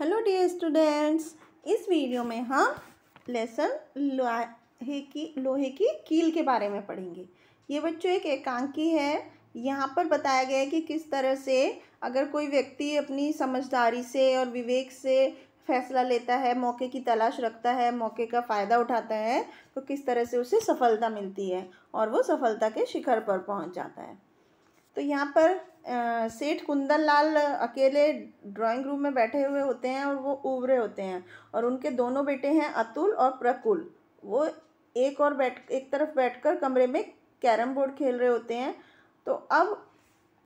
hello dear students इस video में हम लेसन लोहे की लोहे की कील के बारे में पढ़ेंगे ये बच्चों एक एकांकी है यहाँ पर बताया गया है कि किस तरह से अगर कोई व्यक्ति अपनी समझदारी से और विवेक से फैसला लेता है मौके की तलाश रखता है मौके का फ़ायदा उठाता है तो किस तरह से उसे सफलता मिलती है और वो सफलता के शिखर पर पहुँच जाता है तो यहाँ पर सेठ कुंदन लाल अकेले ड्राइंग रूम में बैठे हुए होते हैं और वो उभरे होते हैं और उनके दोनों बेटे हैं अतुल और प्रकुल वो एक और बैठ एक तरफ बैठकर कमरे में कैरम बोर्ड खेल रहे होते हैं तो अब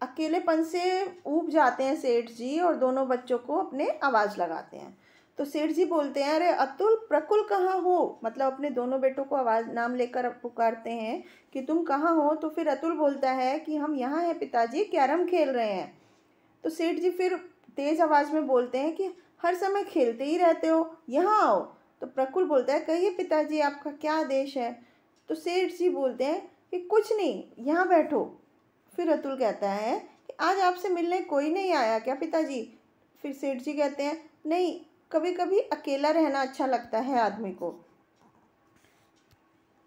अकेलेपन से ऊब जाते हैं सेठ जी और दोनों बच्चों को अपने आवाज़ लगाते हैं तो सेठ जी बोलते हैं अरे अतुल प्रकुल कहाँ हो मतलब अपने दोनों बेटों को आवाज़ नाम लेकर पुकारते हैं कि तुम कहाँ हो तो फिर अतुल बोलता है कि हम यहाँ हैं पिताजी कैरम खेल रहे हैं तो सेठ जी फिर तेज़ आवाज़ में बोलते हैं कि हर समय खेलते ही रहते हो यहाँ आओ तो प्रकुल बोलता है कहिए पिताजी आपका क्या आदेश है तो सेठ जी बोलते हैं कि कुछ नहीं यहाँ बैठो फिर अतुल कहता है कि आज आपसे मिलने कोई नहीं आया क्या पिताजी फिर सेठ जी कहते हैं नहीं कभी कभी अकेला रहना अच्छा लगता है आदमी को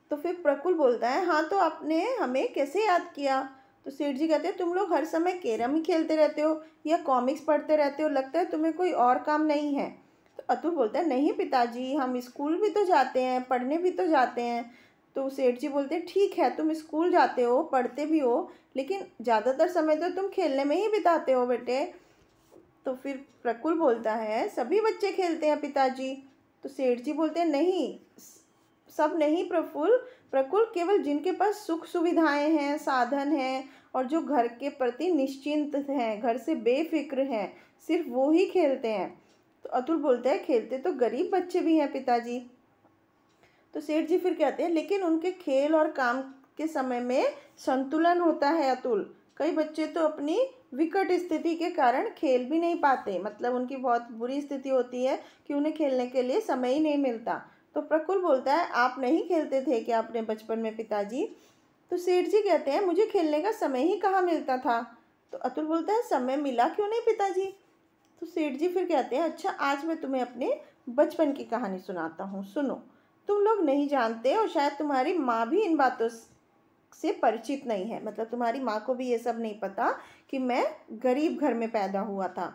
तो फिर प्रकुल बोलता है हाँ तो आपने हमें कैसे याद किया तो सेठ जी कहते हैं तुम लोग हर समय कैरम ही खेलते रहते हो या कॉमिक्स पढ़ते रहते हो लगता है तुम्हें कोई और काम नहीं है तो अतुल बोलता है नहीं पिताजी हम स्कूल भी तो जाते हैं पढ़ने भी तो जाते हैं तो सेठ जी बोलते हैं ठीक है तुम स्कूल जाते हो पढ़ते भी हो लेकिन ज़्यादातर समय तो तुम खेलने में ही बिताते हो बेटे तो फिर प्रकुल बोलता है सभी बच्चे खेलते हैं पिताजी तो सेठ जी बोलते हैं नहीं सब नहीं प्रफुल प्रकुल केवल जिनके पास सुख सुविधाएं हैं साधन हैं और जो घर के प्रति निश्चिंत हैं घर से बेफिक्र हैं सिर्फ वो ही खेलते हैं तो अतुल बोलते हैं खेलते तो गरीब बच्चे भी हैं पिताजी तो सेठ जी फिर कहते हैं लेकिन उनके खेल और काम के समय में संतुलन होता है अतुल कई बच्चे तो अपनी विकट स्थिति के कारण खेल भी नहीं पाते मतलब उनकी बहुत बुरी स्थिति होती है कि उन्हें खेलने के लिए समय ही नहीं मिलता तो प्रकुल बोलता है आप नहीं खेलते थे क्या अपने बचपन में पिताजी तो सेठ जी कहते हैं मुझे खेलने का समय ही कहाँ मिलता था तो अतुल बोलता है समय मिला क्यों नहीं पिताजी तो सेठ जी फिर कहते हैं अच्छा आज मैं तुम्हें अपने बचपन की कहानी सुनाता हूँ सुनो तुम लोग नहीं जानते और शायद तुम्हारी माँ भी इन बातों से परिचित नहीं है मतलब तुम्हारी माँ को भी ये सब नहीं पता कि मैं गरीब घर में पैदा हुआ था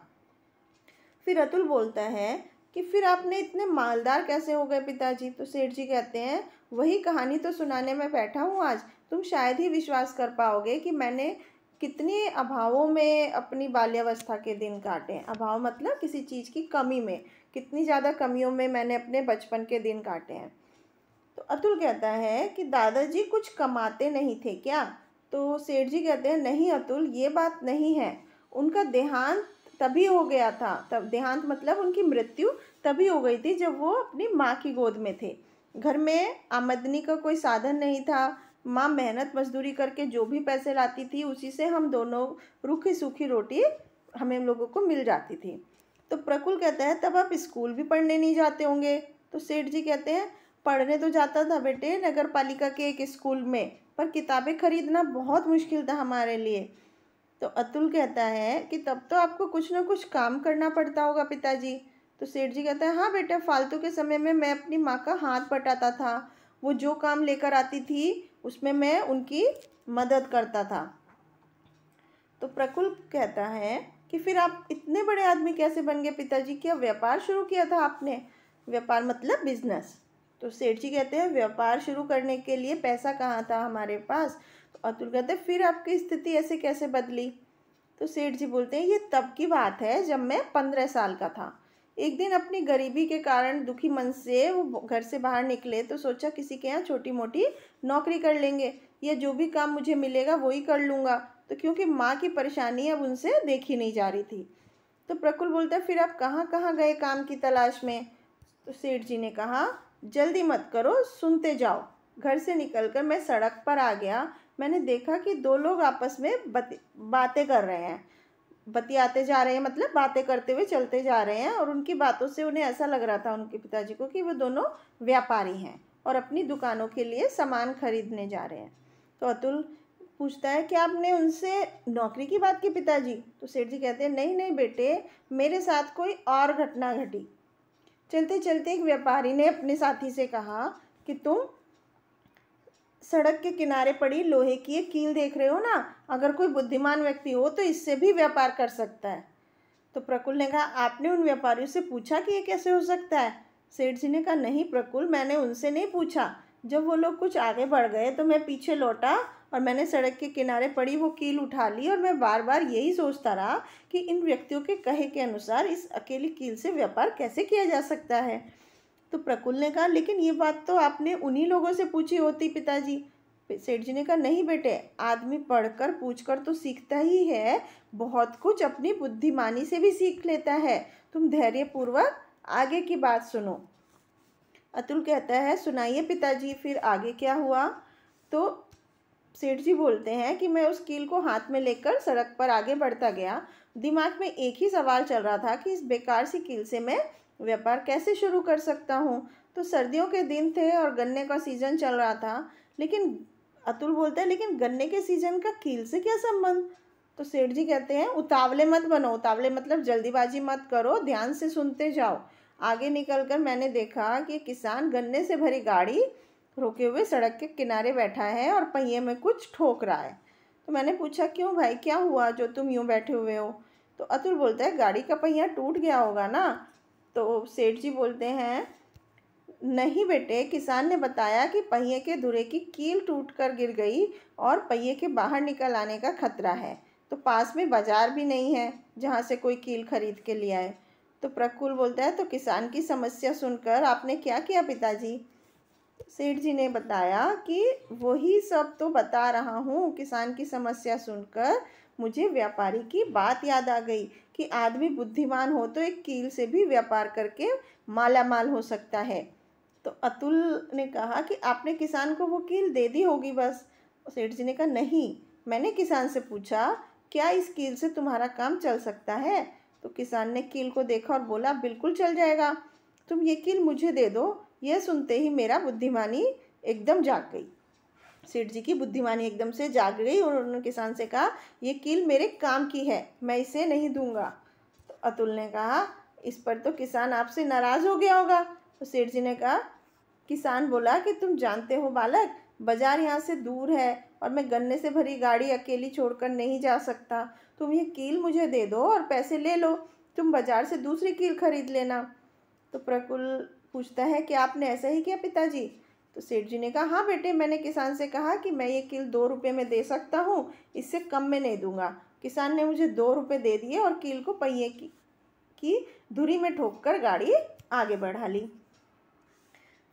फिर अतुल बोलता है कि फिर आपने इतने मालदार कैसे हो गए पिताजी तो सेठ जी कहते हैं वही कहानी तो सुनाने में बैठा हूँ आज तुम शायद ही विश्वास कर पाओगे कि मैंने कितने अभावों में अपनी बाल्यावस्था के दिन काटे अभाव मतलब किसी चीज़ की कमी में कितनी ज़्यादा कमियों में मैंने अपने बचपन के दिन काटे हैं तो अतुल कहता है कि दादाजी कुछ कमाते नहीं थे क्या तो सेठ जी कहते हैं नहीं अतुल ये बात नहीं है उनका देहांत तभी हो गया था तब देहांत मतलब उनकी मृत्यु तभी हो गई थी जब वो अपनी माँ की गोद में थे घर में आमदनी का कोई साधन नहीं था माँ मेहनत मजदूरी करके जो भी पैसे लाती थी उसी से हम दोनों रूखी सूखी रोटी हमें लोगों को मिल जाती थी तो प्रकुल कहता है तब आप स्कूल भी पढ़ने नहीं जाते होंगे तो सेठ जी कहते हैं पढ़ने तो जाता था बेटे नगर पालिका के एक स्कूल में पर किताबें खरीदना बहुत मुश्किल था हमारे लिए तो अतुल कहता है कि तब तो आपको कुछ ना कुछ काम करना पड़ता होगा पिताजी तो सेठ जी कहता है हाँ बेटा फालतू के समय में मैं अपनी माँ का हाथ पटाता था वो जो काम लेकर आती थी उसमें मैं उनकी मदद करता था तो प्रकुल कहता है कि फिर आप इतने बड़े आदमी कैसे बन गए पिताजी क्या व्यापार शुरू किया था आपने व्यापार मतलब बिजनेस तो सेठ जी कहते हैं व्यापार शुरू करने के लिए पैसा कहाँ था हमारे पास तो अतुल कहते हैं फिर आपकी स्थिति ऐसे कैसे बदली तो सेठ जी बोलते हैं ये तब की बात है जब मैं पंद्रह साल का था एक दिन अपनी गरीबी के कारण दुखी मन से वो घर से बाहर निकले तो सोचा किसी के यहाँ छोटी मोटी नौकरी कर लेंगे या जो भी काम मुझे मिलेगा वही कर लूँगा तो क्योंकि माँ की परेशानी अब उनसे देखी नहीं जा रही थी तो प्रकुल बोलता है फिर आप कहाँ कहाँ गए काम की तलाश में तो सेठ जी ने कहा जल्दी मत करो सुनते जाओ घर से निकलकर मैं सड़क पर आ गया मैंने देखा कि दो लोग आपस में बातें कर रहे हैं बतियाते जा रहे हैं मतलब बातें करते हुए चलते जा रहे हैं और उनकी बातों से उन्हें ऐसा लग रहा था उनके पिताजी को कि वो दोनों व्यापारी हैं और अपनी दुकानों के लिए सामान खरीदने जा रहे हैं तो अतुल पूछता है कि आपने उनसे नौकरी की बात की पिताजी तो सेठ जी कहते हैं नहीं नहीं बेटे मेरे साथ कोई और घटना घटी चलते चलते एक व्यापारी ने अपने साथी से कहा कि तुम सड़क के किनारे पड़ी लोहे की एक कील देख रहे हो ना अगर कोई बुद्धिमान व्यक्ति हो तो इससे भी व्यापार कर सकता है तो प्रकुल ने कहा आपने उन व्यापारियों से पूछा कि ये कैसे हो सकता है सेठ जी ने कहा नहीं प्रकुल मैंने उनसे नहीं पूछा जब वो लोग कुछ आगे बढ़ गए तो मैं पीछे लौटा और मैंने सड़क के किनारे पड़ी वो कील उठा ली और मैं बार बार यही सोचता रहा कि इन व्यक्तियों के कहे के अनुसार इस अकेली कील से व्यापार कैसे किया जा सकता है तो प्रकुल ने कहा लेकिन ये बात तो आपने उन्हीं लोगों से पूछी होती पिताजी सेठ जी ने कहा नहीं बेटे आदमी पढ़कर पूछकर तो सीखता ही है बहुत कुछ अपनी बुद्धिमानी से भी सीख लेता है तुम धैर्यपूर्वक आगे की बात सुनो अतुल कहता है सुनाइए पिताजी फिर आगे क्या हुआ तो सेठ जी बोलते हैं कि मैं उस कील को हाथ में लेकर सड़क पर आगे बढ़ता गया दिमाग में एक ही सवाल चल रहा था कि इस बेकार सी कील से मैं व्यापार कैसे शुरू कर सकता हूँ तो सर्दियों के दिन थे और गन्ने का सीज़न चल रहा था लेकिन अतुल बोलते हैं लेकिन गन्ने के सीज़न का कील से क्या संबंध तो सेठ जी कहते हैं उतावले मत बनो उतावले मतलब जल्दीबाजी मत करो ध्यान से सुनते जाओ आगे निकल कर मैंने देखा कि किसान गन्ने से भरी गाड़ी रोके हुए सड़क के किनारे बैठा है और पहिए में कुछ ठोक रहा है तो मैंने पूछा क्यों भाई क्या हुआ जो तुम यूँ बैठे हुए हो तो अतुल बोलता है गाड़ी का पहिया टूट गया होगा ना तो सेठ जी बोलते हैं नहीं बेटे किसान ने बताया कि पहिए के धुरे की कील टूट कर गिर गई और पहिए के बाहर निकल आने का खतरा है तो पास में बाज़ार भी नहीं है जहाँ से कोई कील खरीद के लिया है तो प्रकुल बोलता है तो किसान की समस्या सुनकर आपने क्या किया पिताजी सेठ जी ने बताया कि वही सब तो बता रहा हूँ किसान की समस्या सुनकर मुझे व्यापारी की बात याद आ गई कि आदमी बुद्धिमान हो तो एक कील से भी व्यापार करके माला माल हो सकता है तो अतुल ने कहा कि आपने किसान को वो कील दे दी होगी बस सेठ जी ने कहा नहीं मैंने किसान से पूछा क्या इस कील से तुम्हारा काम चल सकता है तो किसान ने कील को देखा और बोला बिल्कुल चल जाएगा तुम ये कील मुझे दे दो यह सुनते ही मेरा बुद्धिमानी एकदम जाग गई सेठ जी की बुद्धिमानी एकदम से जाग गई और उन्होंने किसान से कहा यह कील मेरे काम की है मैं इसे नहीं दूंगा तो अतुल ने कहा इस पर तो किसान आपसे नाराज़ हो गया होगा तो सेठ जी ने कहा किसान बोला कि तुम जानते हो बालक बाजार यहाँ से दूर है और मैं गन्ने से भरी गाड़ी अकेली छोड़कर नहीं जा सकता तुम ये कील मुझे दे दो और पैसे ले लो तुम बाजार से दूसरी कील खरीद लेना तो प्रकुल पूछता है कि आपने ऐसा ही किया पिताजी तो सेठ जी ने कहा हाँ बेटे मैंने किसान से कहा कि मैं ये किल दो रुपये में दे सकता हूँ इससे कम में नहीं दूंगा किसान ने मुझे दो रुपये दे दिए और कील को पहिए की, की धुरी में ठोक कर गाड़ी आगे बढ़ा ली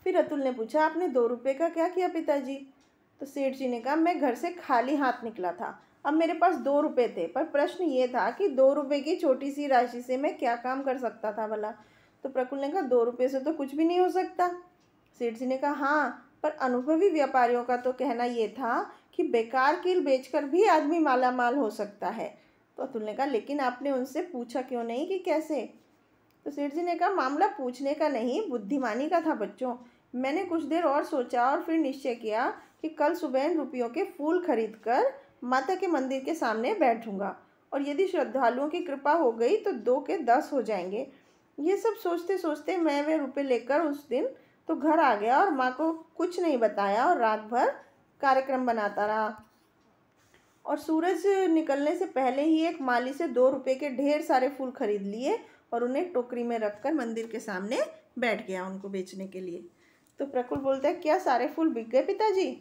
फिर अतुल ने पूछा आपने दो रुपये का क्या किया पिताजी तो सेठ जी ने कहा मैं घर से खाली हाथ निकला था अब मेरे पास दो रुपये थे पर प्रश्न ये था कि दो रुपये की छोटी सी राशि से मैं क्या काम कर सकता था भला तो प्रकुल ने कहा दो रुपये से तो कुछ भी नहीं हो सकता सेठ जी ने कहा हाँ पर अनुभवी व्यापारियों का तो कहना ये था कि बेकार कील बेचकर भी आदमी माला माल हो सकता है तो अतुल ने कहा लेकिन आपने उनसे पूछा क्यों नहीं कि कैसे तो सेठ जी ने कहा मामला पूछने का नहीं बुद्धिमानी का था बच्चों मैंने कुछ देर और सोचा और फिर निश्चय किया कि कल सुबह इन रुपयों के फूल खरीद कर माता के मंदिर के सामने बैठूंगा और यदि श्रद्धालुओं की कृपा हो गई तो दो के दस हो जाएंगे ये सब सोचते सोचते मैं वे रुपये लेकर उस दिन तो घर आ गया और माँ को कुछ नहीं बताया और रात भर कार्यक्रम बनाता रहा और सूरज निकलने से पहले ही एक माली से दो रुपये के ढेर सारे फूल खरीद लिए और उन्हें टोकरी में रखकर मंदिर के सामने बैठ गया उनको बेचने के लिए तो प्रकुल बोलता है क्या सारे फूल बिक गए पिताजी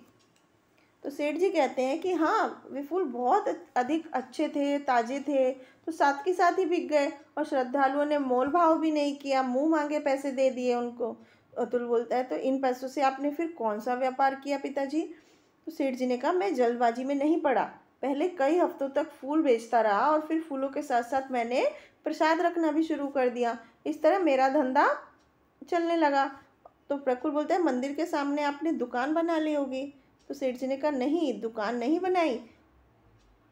तो सेठ जी कहते हैं कि हाँ वे फूल बहुत अधिक अच्छे थे ताजे थे तो साथ के साथ ही बिक गए और श्रद्धालुओं ने मोल भाव भी नहीं किया मुंह मांगे पैसे दे दिए उनको अतुल बोलता है तो इन पैसों से आपने फिर कौन सा व्यापार किया पिताजी तो सेठ जी ने कहा मैं जल्दबाजी में नहीं पड़ा पहले कई हफ्तों तक फूल बेचता रहा और फिर फूलों के साथ साथ मैंने प्रसाद रखना भी शुरू कर दिया इस तरह मेरा धंधा चलने लगा तो प्रकुल बोलते हैं मंदिर के सामने आपने दुकान बना ली होगी तो सेठ जी ने कहा नहीं दुकान नहीं बनाई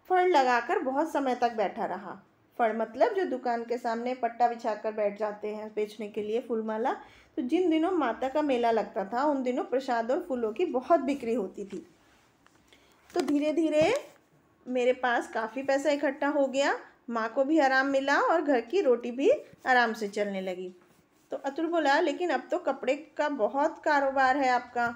फल लगाकर बहुत समय तक बैठा रहा फड़ मतलब जो दुकान के सामने पट्टा बिछा कर बैठ जाते हैं बेचने के लिए फूलमाला तो जिन दिनों माता का मेला लगता था उन दिनों प्रसाद और फूलों की बहुत बिक्री होती थी तो धीरे धीरे मेरे पास काफ़ी पैसा इकट्ठा हो गया माँ को भी आराम मिला और घर की रोटी भी आराम से चलने लगी तो अतुल बोला लेकिन अब तो कपड़े का बहुत कारोबार है आपका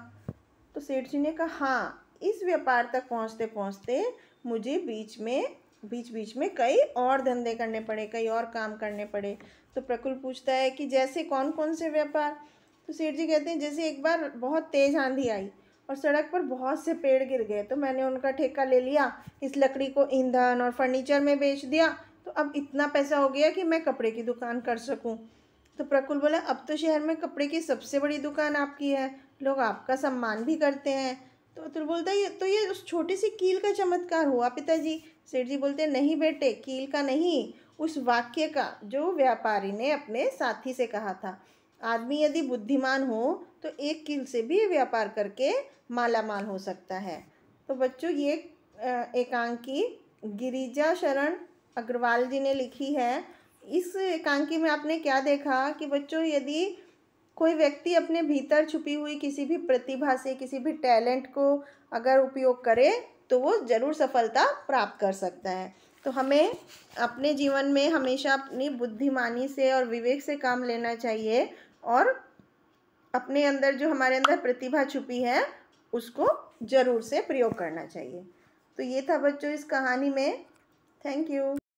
तो सेठ जी ने कहा हाँ इस व्यापार तक पहुँचते पहुँचते मुझे बीच में बीच बीच में कई और धंधे करने पड़े कई और काम करने पड़े तो प्रकुल पूछता है कि जैसे कौन कौन से व्यापार तो सेठ जी कहते हैं जैसे एक बार बहुत तेज़ आंधी आई और सड़क पर बहुत से पेड़ गिर गए तो मैंने उनका ठेका ले लिया इस लकड़ी को ईंधन और फर्नीचर में बेच दिया तो अब इतना पैसा हो गया कि मैं कपड़े की दुकान कर सकूँ तो प्रकुल बोला अब तो शहर में कपड़े की सबसे बड़ी दुकान आपकी है लोग आपका सम्मान भी करते हैं तो अतुल बोलता है तो ये उस छोटी सी कील का चमत्कार हुआ पिताजी सेठ जी बोलते नहीं बेटे कील का नहीं उस वाक्य का जो व्यापारी ने अपने साथी से कहा था आदमी यदि बुद्धिमान हो तो एक कील से भी व्यापार करके माला माल हो सकता है तो बच्चों ये एकांकी गिरिजा शरण अग्रवाल जी ने लिखी है इस एकांकी में आपने क्या देखा कि बच्चों यदि कोई व्यक्ति अपने भीतर छुपी हुई किसी भी प्रतिभा से किसी भी टैलेंट को अगर उपयोग करे तो वो ज़रूर सफलता प्राप्त कर सकता है तो हमें अपने जीवन में हमेशा अपनी बुद्धिमानी से और विवेक से काम लेना चाहिए और अपने अंदर जो हमारे अंदर प्रतिभा छुपी है उसको ज़रूर से प्रयोग करना चाहिए तो ये था बच्चों इस कहानी में थैंक यू